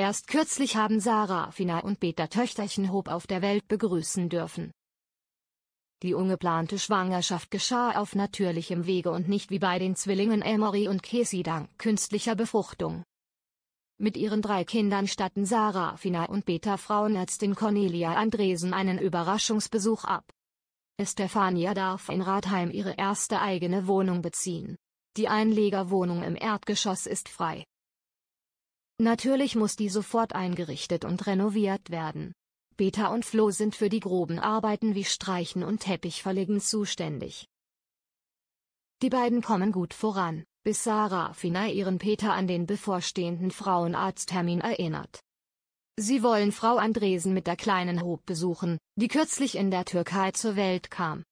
Erst kürzlich haben Sarah Fina und Beta Töchterchen Hob auf der Welt begrüßen dürfen. Die ungeplante Schwangerschaft geschah auf natürlichem Wege und nicht wie bei den Zwillingen Emory und Casey dank künstlicher Befruchtung. Mit ihren drei Kindern statten Sarah Fina und Beta Frauenärztin Cornelia Andresen einen Überraschungsbesuch ab. Estefania darf in Rathheim ihre erste eigene Wohnung beziehen. Die Einlegerwohnung im Erdgeschoss ist frei. Natürlich muss die sofort eingerichtet und renoviert werden. Beta und Flo sind für die groben Arbeiten wie Streichen und Teppichverlegen zuständig. Die beiden kommen gut voran, bis Sarah Finay ihren Peter an den bevorstehenden Frauenarzttermin erinnert. Sie wollen Frau Andresen mit der kleinen Hope besuchen, die kürzlich in der Türkei zur Welt kam.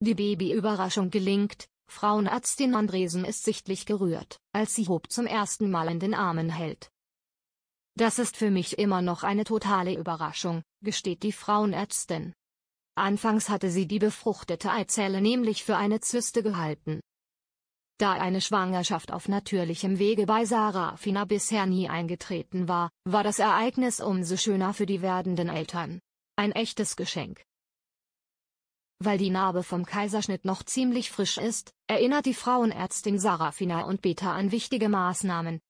Die Babyüberraschung gelingt, Frauenärztin Andresen ist sichtlich gerührt, als sie Hob zum ersten Mal in den Armen hält. Das ist für mich immer noch eine totale Überraschung, gesteht die Frauenärztin. Anfangs hatte sie die befruchtete Eizelle nämlich für eine Zyste gehalten. Da eine Schwangerschaft auf natürlichem Wege bei Sarafina bisher nie eingetreten war, war das Ereignis umso schöner für die werdenden Eltern. Ein echtes Geschenk. Weil die Narbe vom Kaiserschnitt noch ziemlich frisch ist, erinnert die Frauenärztin Sarafina und Beta an wichtige Maßnahmen.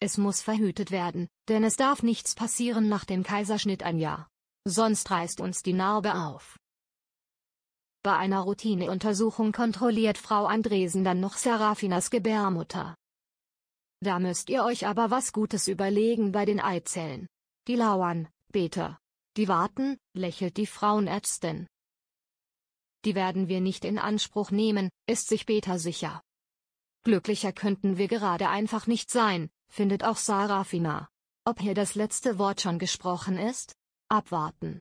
Es muss verhütet werden, denn es darf nichts passieren nach dem Kaiserschnitt ein Jahr. Sonst reißt uns die Narbe auf. Bei einer Routineuntersuchung kontrolliert Frau Andresen dann noch Serafinas Gebärmutter. Da müsst ihr euch aber was Gutes überlegen bei den Eizellen. Die lauern, Beta. Die warten, lächelt die Frauenärztin die werden wir nicht in Anspruch nehmen, ist sich Beta sicher. Glücklicher könnten wir gerade einfach nicht sein, findet auch Sarafina. Ob hier das letzte Wort schon gesprochen ist? Abwarten.